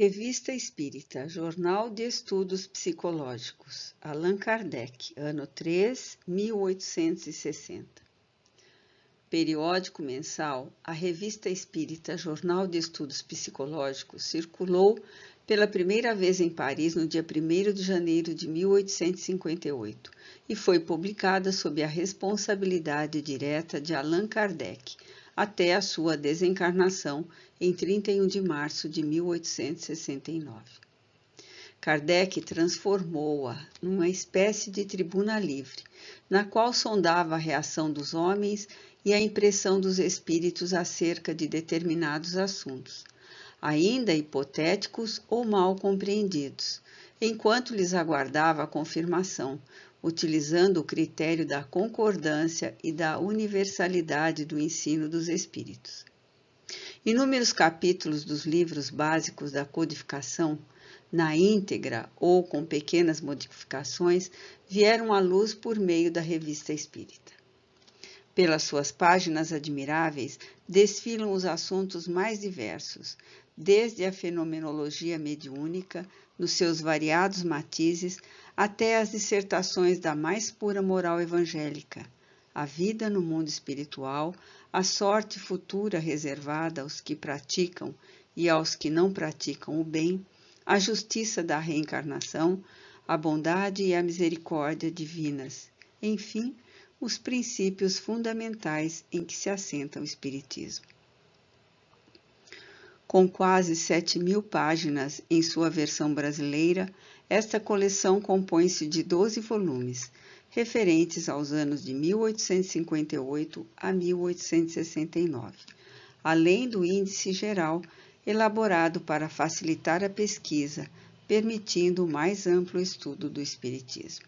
Revista Espírita, Jornal de Estudos Psicológicos, Allan Kardec, ano 3, 1860. Periódico mensal, a Revista Espírita, Jornal de Estudos Psicológicos, circulou pela primeira vez em Paris no dia 1 de janeiro de 1858 e foi publicada sob a responsabilidade direta de Allan Kardec, até a sua desencarnação em 31 de março de 1869. Kardec transformou-a numa espécie de tribuna livre, na qual sondava a reação dos homens e a impressão dos espíritos acerca de determinados assuntos, ainda hipotéticos ou mal compreendidos, enquanto lhes aguardava a confirmação, utilizando o critério da concordância e da universalidade do ensino dos espíritos. Inúmeros capítulos dos livros básicos da codificação, na íntegra ou com pequenas modificações, vieram à luz por meio da revista espírita. Pelas suas páginas admiráveis, desfilam os assuntos mais diversos, desde a fenomenologia mediúnica, nos seus variados matizes, até as dissertações da mais pura moral evangélica, a vida no mundo espiritual, a sorte futura reservada aos que praticam e aos que não praticam o bem, a justiça da reencarnação, a bondade e a misericórdia divinas, enfim, os princípios fundamentais em que se assenta o Espiritismo. Com quase 7 mil páginas em sua versão brasileira, esta coleção compõe-se de 12 volumes, referentes aos anos de 1858 a 1869, além do índice geral, elaborado para facilitar a pesquisa, permitindo o mais amplo estudo do Espiritismo.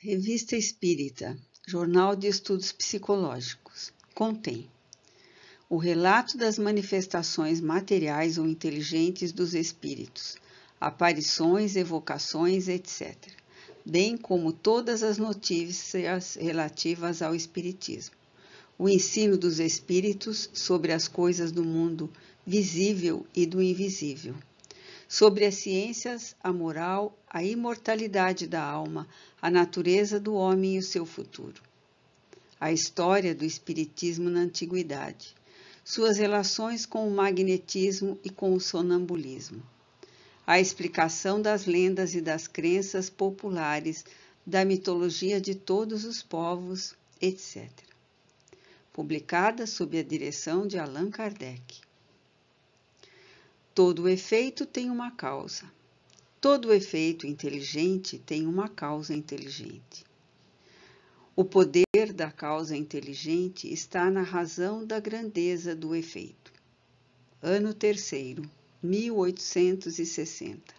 Revista Espírita Jornal de Estudos Psicológicos contém o relato das manifestações materiais ou inteligentes dos espíritos, aparições, evocações, etc., bem como todas as notícias relativas ao espiritismo. O ensino dos espíritos sobre as coisas do mundo visível e do invisível, sobre as ciências, a moral, a imortalidade da alma, a natureza do homem e o seu futuro. A história do espiritismo na antiguidade suas relações com o magnetismo e com o sonambulismo. A explicação das lendas e das crenças populares, da mitologia de todos os povos, etc. Publicada sob a direção de Allan Kardec. Todo efeito tem uma causa. Todo efeito inteligente tem uma causa inteligente. O poder da causa inteligente está na razão da grandeza do efeito. Ano terceiro, 1860.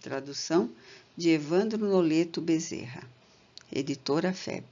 Tradução de Evandro Noleto Bezerra. Editora FEB.